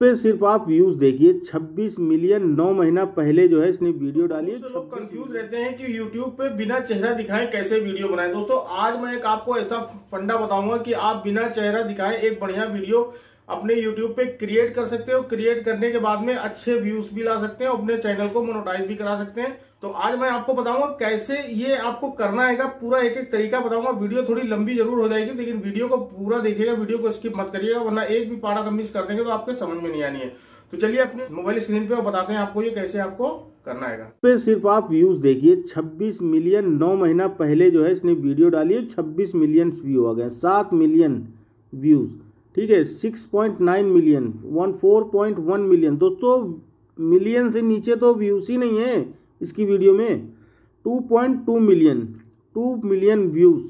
पे सिर्फ आप व्यूज देखिए 26 मिलियन नौ महीना पहले जो है इसने वीडियो तो डाली है लोग कंफ्यूज रहते हैं कि यूट्यूब पे बिना चेहरा दिखाए कैसे वीडियो बनाए दोस्तों आज मैं एक आपको ऐसा फंडा बताऊंगा कि आप बिना चेहरा दिखाए एक बढ़िया वीडियो अपने यूट्यूब पे क्रिएट कर सकते हो क्रिएट करने के बाद में अच्छे व्यूज भी ला सकते हैं अपने चैनल को मोनोटाइज भी करा सकते हैं तो आज मैं आपको बताऊंगा कैसे ये आपको करना है पूरा एक एक तरीका बताऊंगा वीडियो थोड़ी लंबी जरूर हो जाएगी लेकिन वीडियो को पूरा देखिएगा वीडियो को स्किप मत करिएगा वरना एक भी पारा अगर कर देंगे तो आपके समझ में नहीं आनी है तो चलिए अपने मोबाइल स्क्रीन पे बताते हैं आपको ये कैसे आपको करना है पे सिर्फ आप व्यूज देखिए 26 मिलियन नौ महीना पहले जो है इसने वीडियो डाली है 26 मिलियन व्यू आ गए सात मिलियन व्यूज़ ठीक है six point nine million one four point one million दोस्तों मिलियन से नीचे तो व्यूज़ ही नहीं है इसकी वीडियो में two point two million two million views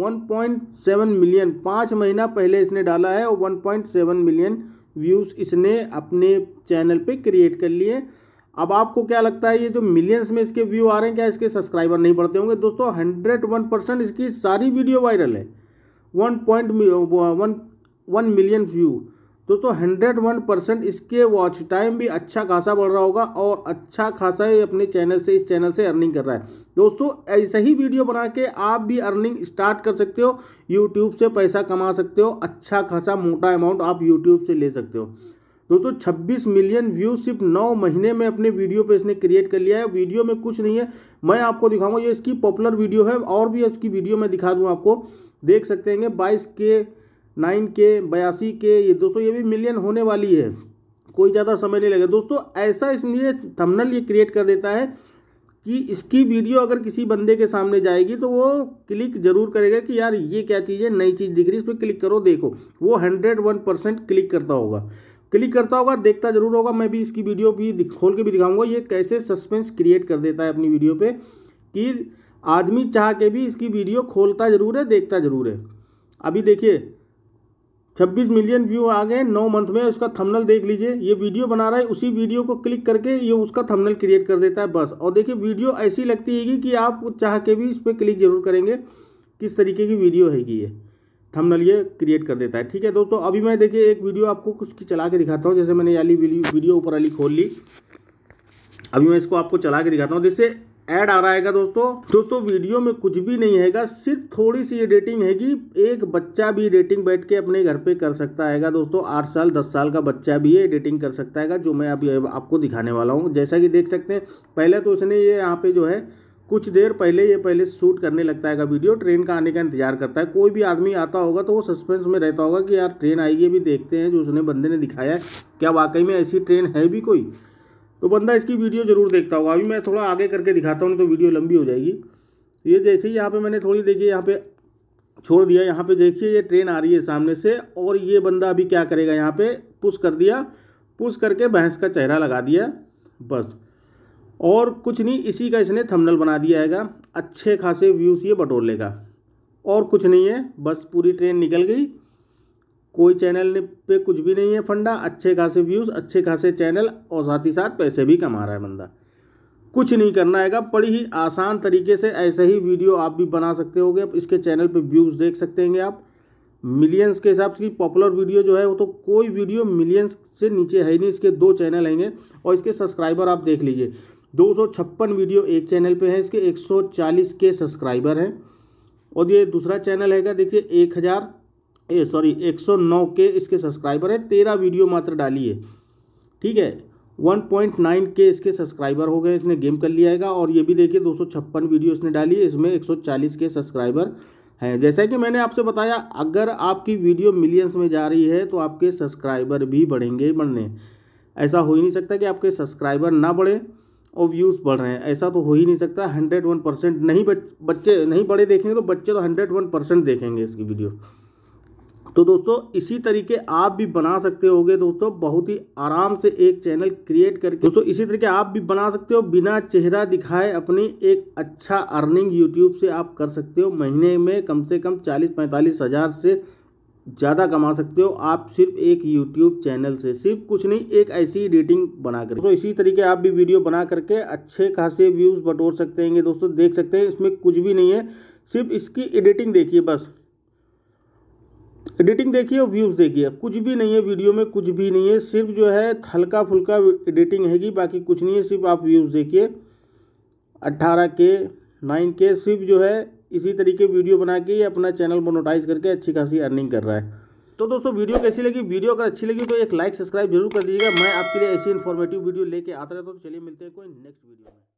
one point seven million पाँच महीना पहले इसने डाला है और one point seven million views इसने अपने चैनल पे क्रिएट कर लिए अब आपको क्या लगता है ये जो मिलियंस में इसके व्यू आ रहे हैं क्या इसके सब्सक्राइबर नहीं बढ़ते होंगे दोस्तों हंड्रेड वन परसेंट इसकी सारी वीडियो वायरल है one point one one million view दोस्तों हंड्रेड वन परसेंट इसके वॉच टाइम भी अच्छा खासा बढ़ रहा होगा और अच्छा खासा ये अपने चैनल से इस चैनल से अर्निंग कर रहा है दोस्तों ऐसे ही वीडियो बना के आप भी अर्निंग स्टार्ट कर सकते हो यूट्यूब से पैसा कमा सकते हो अच्छा खासा मोटा अमाउंट आप यूट्यूब से ले सकते हो दोस्तों 26 मिलियन व्यू सिर्फ नौ महीने में अपने वीडियो पे इसने क्रिएट कर लिया है वीडियो में कुछ नहीं है मैं आपको दिखाऊंगा ये इसकी पॉपुलर वीडियो है और भी इसकी वीडियो मैं दिखा दूँ आपको देख सकते हैं बाईस के नाइन के बयासी के ये दोस्तों ये भी मिलियन होने वाली है कोई ज़्यादा समय नहीं लगेगा दोस्तों ऐसा इसलिए थमनल ये क्रिएट कर देता है कि इसकी वीडियो अगर किसी बंदे के सामने जाएगी तो वो क्लिक जरूर करेगा कि यार ये क्या चीज़ है नई चीज़ दिख रही है इस पर क्लिक करो देखो वो हंड्रेड वन परसेंट क्लिक करता होगा क्लिक करता होगा देखता जरूर होगा मैं भी इसकी वीडियो भी खोल के भी दिखाऊंगा ये कैसे सस्पेंस क्रिएट कर देता है अपनी वीडियो पर कि आदमी चाह के भी इसकी वीडियो खोलता ज़रूर है देखता ज़रूर है अभी देखिए छब्बीस मिलियन व्यू आ गए नौ मंथ में उसका थंबनेल देख लीजिए ये वीडियो बना रहा है उसी वीडियो को क्लिक करके ये उसका थंबनेल क्रिएट कर देता है बस और देखिए वीडियो ऐसी लगती है कि आप चाह के भी इस पर क्लिक जरूर करेंगे किस तरीके की वीडियो है ये थंबनेल ये क्रिएट कर देता है ठीक है दोस्तों अभी मैं देखिए एक वीडियो आपको कुछ की चला के दिखाता हूँ जैसे मैंने याली वीडियो ऊपर वाली खोल ली अभी मैं इसको आपको चला के दिखाता हूँ जैसे ऐड आ रहा है दोस्तों दोस्तों वीडियो में कुछ भी नहीं हैगा सिर्फ थोड़ी सी एडिटिंग हैगी एक बच्चा भी एडिटिंग बैठ के अपने घर पे कर सकता है दोस्तों आठ साल दस साल का बच्चा भी ये एडिटिंग कर सकता है जो मैं अभी आपको दिखाने वाला हूँ जैसा कि देख सकते हैं पहले तो उसने ये यहाँ पे जो है कुछ देर पहले ये पहले शूट करने लगता है वीडियो ट्रेन का आने का इंतजार करता है कोई भी आदमी आता होगा तो वो सस्पेंस में रहता होगा कि यार ट्रेन आएगी भी देखते हैं जो उसने बंदे ने दिखाया है क्या वाकई में ऐसी ट्रेन है भी कोई तो बंदा इसकी वीडियो ज़रूर देखता होगा अभी मैं थोड़ा आगे करके दिखाता हूँ तो वीडियो लंबी हो जाएगी ये जैसे ही यहाँ पे मैंने थोड़ी देखिए यहाँ पे छोड़ दिया यहाँ पे देखिए ये ट्रेन आ रही है सामने से और ये बंदा अभी क्या करेगा यहाँ पे पुश कर दिया पुश करके भैंस का चेहरा लगा दिया बस और कुछ नहीं इसी का इसने थमनल बना दिया है अच्छे खासे व्यूज़ ये बटोर लेगा और कुछ नहीं है बस पूरी ट्रेन निकल गई कोई चैनल पे कुछ भी नहीं है फंडा अच्छे खासे व्यूज़ अच्छे खासे चैनल और साथ ही साथ पैसे भी कमा रहा है बंदा कुछ नहीं करना है बड़ी ही आसान तरीके से ऐसे ही वीडियो आप भी बना सकते हो इसके चैनल पर व्यूज़ देख सकते हैं आप मिलियंस के हिसाब से पॉपुलर वीडियो जो है वो तो कोई वीडियो मिलियंस से नीचे है ही नहीं इसके दो चैनल हैंगे और इसके सब्सक्राइबर आप देख लीजिए दो वीडियो एक चैनल पर है इसके एक के सब्सक्राइबर हैं और ये दूसरा चैनल हैगा देखिए एक हज़ार ए सॉरी 109 के इसके सब्सक्राइबर है तेरह वीडियो मात्र डाली है ठीक है 1.9 के इसके सब्सक्राइबर हो गए इसने गेम कर लिया है और ये भी देखिए दो वीडियो इसने डाली है इसमें 140 के सब्सक्राइबर हैं जैसा कि मैंने आपसे बताया अगर आपकी वीडियो मिलियंस में जा रही है तो आपके सब्सक्राइबर भी बढ़ेंगे बढ़ने ऐसा हो ही नहीं सकता कि आपके सब्सक्राइबर ना बढ़े और व्यूज़ बढ़ रहे हैं ऐसा तो हो ही नहीं सकता हंड्रेड वन परसेंट नहीं बच, बच्चे नहीं बड़े देखेंगे तो बच्चे तो हंड्रेड वन परसेंट देखेंगे इसकी वीडियो तो दोस्तों इसी तरीके आप भी बना सकते होगे दोस्तों बहुत ही आराम से एक चैनल क्रिएट करके दोस्तों इसी तरीके आप भी बना सकते हो बिना चेहरा दिखाए अपनी एक अच्छा अर्निंग यूट्यूब से आप कर सकते हो महीने में कम से कम चालीस पैंतालीस हज़ार से ज़्यादा कमा सकते हो आप सिर्फ एक यूट्यूब चैनल से सिर्फ कुछ नहीं एक ऐसी रेटिंग बना कर तो इसी तरीके आप भी वीडियो बना करके अच्छे खासे व्यूज़ बटोर सकते हैं दोस्तों देख सकते हैं इसमें कुछ भी नहीं है सिर्फ इसकी एडिटिंग देखिए बस एडिटिंग देखिए और व्यूज़ देखिए कुछ भी नहीं है वीडियो में कुछ भी नहीं है सिर्फ जो है हल्का फुल्का एडिटिंग हैगी बाकी कुछ नहीं है सिर्फ आप व्यूज़ देखिए अट्ठारह के नाइन के सिर्फ जो है इसी तरीके वीडियो बना के अपना चैनल मोनोटाइज करके अच्छी खासी अर्निंग कर रहा है तो दोस्तों वीडियो कैसी लगी वीडियो अगर अच्छी लगी तो एक लाइक सब्सक्राइब जरूर कर दीजिएगा मैं आपके लिए ऐसी इन्फॉर्मेटिव वीडियो लेके आता रहता हूँ तो चलिए मिलते हैं कोई नेक्स्ट वीडियो में